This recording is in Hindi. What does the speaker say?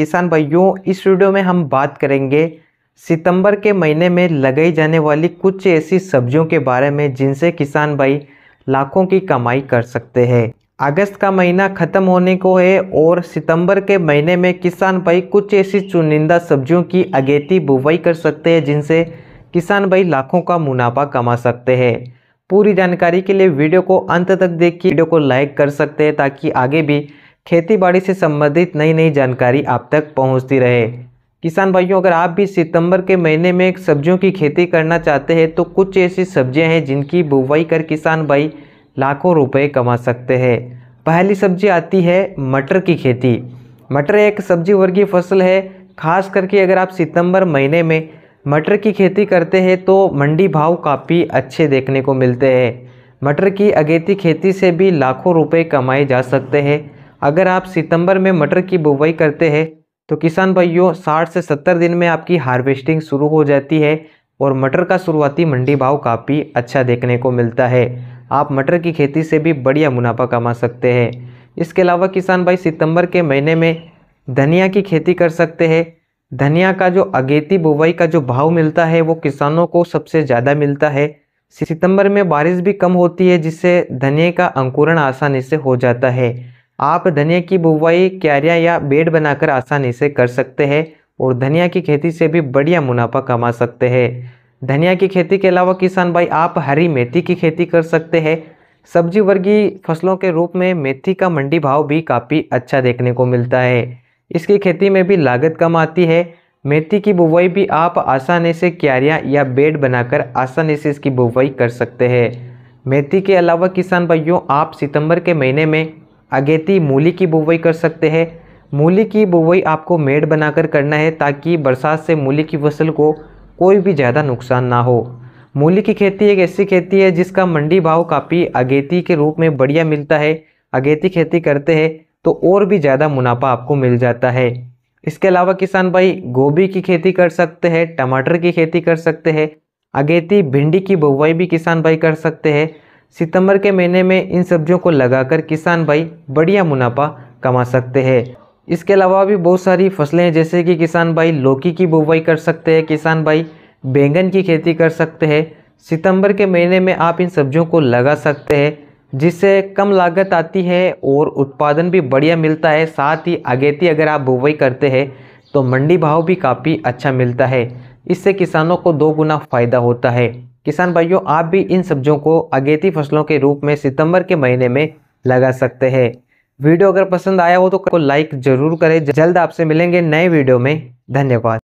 किसान भाइयों इस वीडियो में हम बात करेंगे सितंबर के महीने में लगाई जाने वाली कुछ ऐसी सब्जियों के बारे में जिनसे किसान भाई लाखों की कमाई कर सकते हैं अगस्त का महीना ख़त्म होने को है और सितंबर के महीने में किसान भाई कुछ ऐसी चुनिंदा सब्जियों की अगेती बुवाई कर सकते हैं जिनसे किसान भाई लाखों का मुनाफा कमा सकते हैं पूरी जानकारी के लिए वीडियो को अंत तक देखिए वीडियो को लाइक कर सकते हैं ताकि आगे भी खेतीबाड़ी से संबंधित नई नई जानकारी आप तक पहुंचती रहे किसान भाइयों अगर आप भी सितंबर के महीने में सब्जियों की खेती करना चाहते हैं तो कुछ ऐसी सब्जियां हैं जिनकी बुवाई कर किसान भाई लाखों रुपए कमा सकते हैं पहली सब्जी आती है मटर की खेती मटर एक सब्जी वर्गीय फसल है खास करके अगर आप सितंबर महीने में मटर की खेती करते हैं तो मंडी भाव काफ़ी अच्छे देखने को मिलते हैं मटर की अगेती खेती से भी लाखों रुपए कमाए जा सकते हैं अगर आप सितंबर में मटर की बुवाई करते हैं तो किसान भाइयों 60 से 70 दिन में आपकी हार्वेस्टिंग शुरू हो जाती है और मटर का शुरुआती मंडी भाव काफ़ी अच्छा देखने को मिलता है आप मटर की खेती से भी बढ़िया मुनाफा कमा सकते हैं इसके अलावा किसान भाई सितंबर के महीने में धनिया की खेती कर सकते हैं धनिया का जो अगेती बुवाई का जो भाव मिलता है वो किसानों को सबसे ज़्यादा मिलता है सितंबर में बारिश भी कम होती है जिससे धनिया का अंकुरण आसानी से हो जाता है आप धनिया की बुवाई क्यारियाँ या बेड बनाकर आसानी से कर सकते हैं और धनिया की खेती से भी बढ़िया मुनाफा कमा सकते हैं धनिया की खेती के अलावा किसान भाई आप हरी मेथी की खेती कर सकते हैं सब्जी वर्गीय फसलों के रूप में मेथी का मंडी भाव भी काफ़ी अच्छा देखने को मिलता है इसकी खेती में भी लागत कम आती है मेथी की बुवाई भी आप आसानी से क्यारियाँ या बेड बनाकर आसानी से इसकी बुवाई कर सकते हैं मेथी के अलावा किसान भाइयों आप सितंबर के महीने में अगेती मूली की बुवाई कर सकते हैं मूली की बुवाई आपको मेड़ बनाकर करना है ताकि बरसात से मूली की फसल को कोई भी ज़्यादा नुकसान ना हो मूली की खेती एक ऐसी खेती है जिसका मंडी भाव काफ़ी अगेती के रूप में बढ़िया मिलता है अगेती खेती करते हैं तो और भी ज़्यादा मुनाफा आपको मिल जाता है इसके अलावा किसान भाई गोभी की खेती कर सकते हैं टमाटर की खेती कर सकते हैं अगेती भिंडी की बुवाई भी किसान भाई कर सकते हैं सितंबर के महीने में इन सब्जियों को लगाकर किसान भाई बढ़िया मुनाफा कमा सकते हैं इसके अलावा भी बहुत सारी फसलें हैं जैसे कि किसान भाई लौकी की बुवाई कर सकते हैं किसान भाई बैंगन की खेती कर सकते हैं सितंबर के महीने में आप इन सब्जियों को लगा सकते हैं जिससे कम लागत आती है और उत्पादन भी बढ़िया मिलता है साथ ही अगेती अगर आप बुवाई करते हैं तो मंडी भाव भी काफ़ी अच्छा मिलता है इससे किसानों को दो गुना फ़ायदा होता है किसान भाइयों आप भी इन सब्जियों को अगेती फसलों के रूप में सितंबर के महीने में लगा सकते हैं वीडियो अगर पसंद आया हो तो लाइक जरूर करें जल्द आपसे मिलेंगे नए वीडियो में धन्यवाद